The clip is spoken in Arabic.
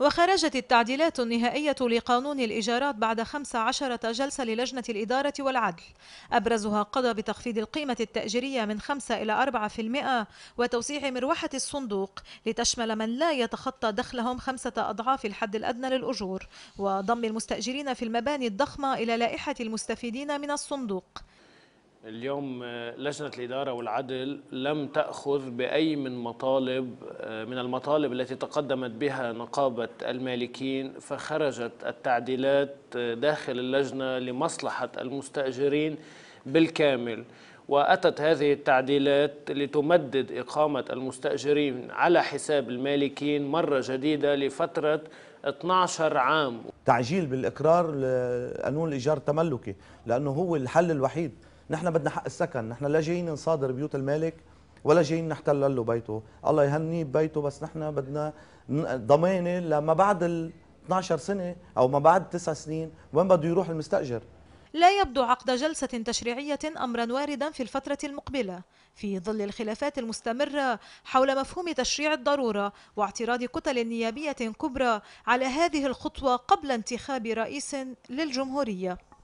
وخرجت التعديلات النهائية لقانون الإيجارات بعد 15 جلسة للجنة الإدارة والعدل أبرزها قضى بتخفيض القيمة التأجيرية من 5 إلى 4% وتوسيع مروحة الصندوق لتشمل من لا يتخطى دخلهم خمسة أضعاف الحد الأدنى للأجور وضم المستأجرين في المباني الضخمة إلى لائحة المستفيدين من الصندوق اليوم آه، لجنة الإدارة والعدل لم تأخذ بأي من مطالب آه، من المطالب التي تقدمت بها نقابة المالكين فخرجت التعديلات آه، داخل اللجنة لمصلحة المستأجرين بالكامل وأتت هذه التعديلات لتمدد إقامة المستأجرين على حساب المالكين مرة جديدة لفترة 12 عام تعجيل بالإقرار قانون الإيجار التملكي لأنه هو الحل الوحيد نحن بدنا حق السكن نحن لا جايين نصادر بيوت المالك ولا جايين نحتل له بيته الله يهنيه ببيته بس نحن بدنا ضمانه لما بعد ال 12 سنه او ما بعد 9 سنين وين بده يروح المستاجر لا يبدو عقد جلسة تشريعية أمرا واردا في الفترة المقبلة في ظل الخلافات المستمرة حول مفهوم تشريع الضرورة واعتراض كتل نيابية كبرى على هذه الخطوة قبل انتخاب رئيس للجمهورية